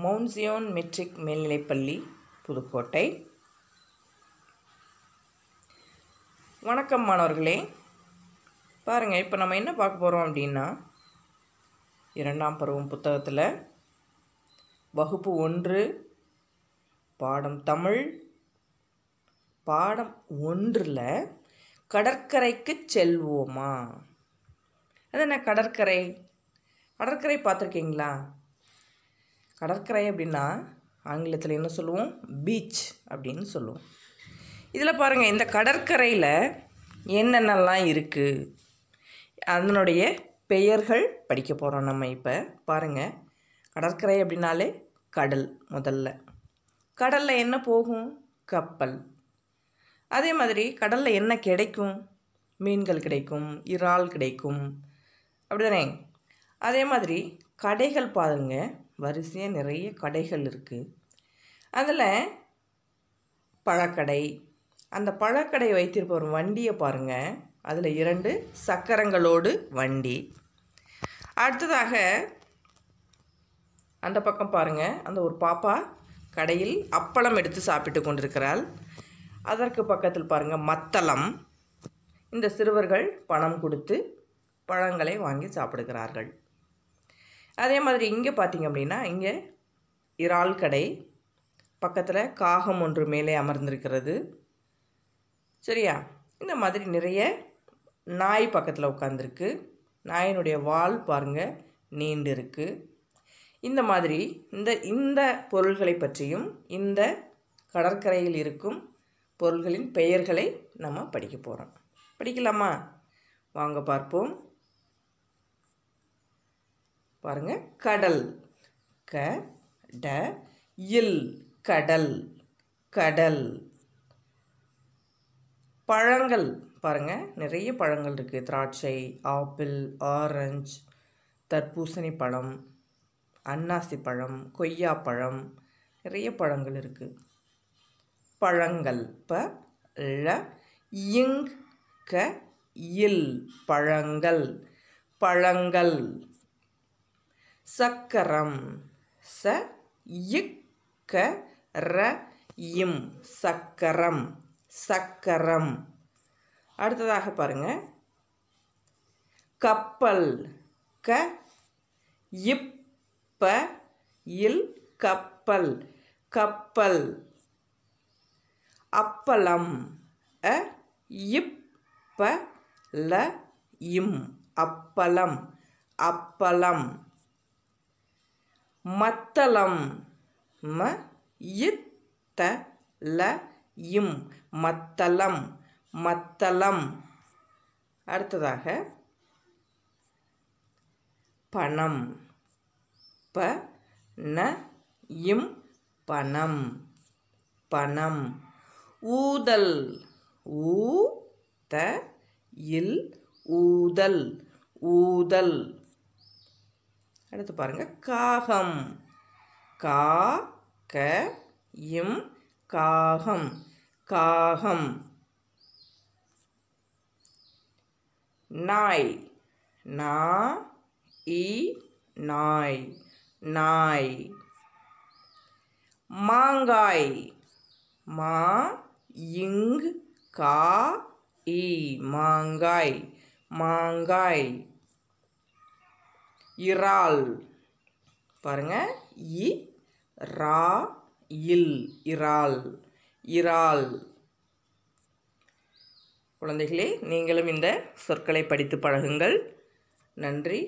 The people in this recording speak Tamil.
மவுன்சியோன் மெட்ரிக் மேல்நிலைப்பள்ளி புதுக்கோட்டை வணக்கம் மாணவர்களே பாருங்கள் இப்போ நம்ம என்ன பார்க்க போகிறோம் அப்படின்னா இரண்டாம் பருவம் புத்தகத்தில் வகுப்பு ஒன்று பாடம் தமிழ் பாடம் ஒன்றில் கடற்கரைக்கு செல்வோமா அது என்ன கடற்கரை கடற்கரை பார்த்துருக்கீங்களா கடற்கரை அப்படின்னா ஆங்கிலத்தில் என்ன சொல்லுவோம் பீச் அப்படின்னு சொல்லுவோம் இதில் பாருங்கள் இந்த கடற்கரையில் என்னென்னலாம் இருக்குது அதனுடைய பெயர்கள் படிக்க போகிறோம் நம்ம இப்போ பாருங்கள் கடற்கரை அப்படின்னாலே கடல் முதல்ல கடலில் என்ன போகும் கப்பல் அதே மாதிரி கடலில் என்ன கிடைக்கும் மீன்கள் கிடைக்கும் இறால் கிடைக்கும் அப்படி தானே அதே மாதிரி கடைகள் பாருங்கள் வரிசையாக நிறைய கடைகள் இருக்குது அதில் பழக்கடை அந்த பழக்கடை வைத்திருப்பவர் வண்டியை பாருங்கள் அதில் இரண்டு சக்கரங்களோடு வண்டி அடுத்ததாக அந்த பக்கம் பாருங்கள் அந்த ஒரு பாப்பா கடையில் அப்பளம் எடுத்து சாப்பிட்டு கொண்டிருக்கிறாள் அதற்கு பக்கத்தில் பாருங்கள் மத்தளம் இந்த சிறுவர்கள் பணம் கொடுத்து பழங்களை வாங்கி சாப்பிடுகிறார்கள் அதே மாதிரி இங்கே பார்த்திங்க அப்படின்னா இங்கே இறால் கடை பக்கத்தில் காகம் ஒன்று மேலே அமர்ந்திருக்கிறது சரியா இந்த மாதிரி நிறைய நாய் பக்கத்தில் உட்காந்துருக்கு நாயினுடைய வால் பாருங்கள் நீண்டு இருக்குது இந்த மாதிரி இந்த இந்த பொருள்களை பற்றியும் இந்த கடற்கரையில் இருக்கும் பொருள்களின் பெயர்களை நம்ம படிக்க போகிறோம் படிக்கலாமா வாங்க பார்ப்போம் பாருங்கள் கடல் க ட இல் கடல் கடல் பழங்கள் பாருங்கள் நிறைய பழங்கள் இருக்குது திராட்சை ஆப்பிள் ஆரஞ்சு தர்பூசணி பழம் அன்னாசி பழம் கொய்யா பழம் நிறைய பழங்கள் இருக்குது பழங்கள் ப ல இங் க இல் பழங்கள் பழங்கள் சக்கரம் ச இக்க ர இம் சக்கரம் சக்கரம் அடுத்ததாக பாருங்க கப்பல் க இப்ப இல் கப்பல் கப்பல் அப்பளம் அ இப்ப ல இம் அப்பளம் அப்பளம் மத்தளம் ம இத்த ல இம் மத்தளம் மத்தளம் அடுத்ததாக பணம் ப ந இம் பணம் பணம் ஊதல் ஊ த இல் ஊதல் ஊதல் அடுத்து பாருங்கள் காகம் கா க இம் காகம் காகம் நாய் நா இ நாய் நாய் மாங்காய் மா இங் கா இ மாங்காய் மாங்காய் இறால் பாருங்கள் இ ரா இல் இறால் இறால் குழந்தைகளே நீங்களும் இந்த சொற்களை படித்து பழகுங்கள் நன்றி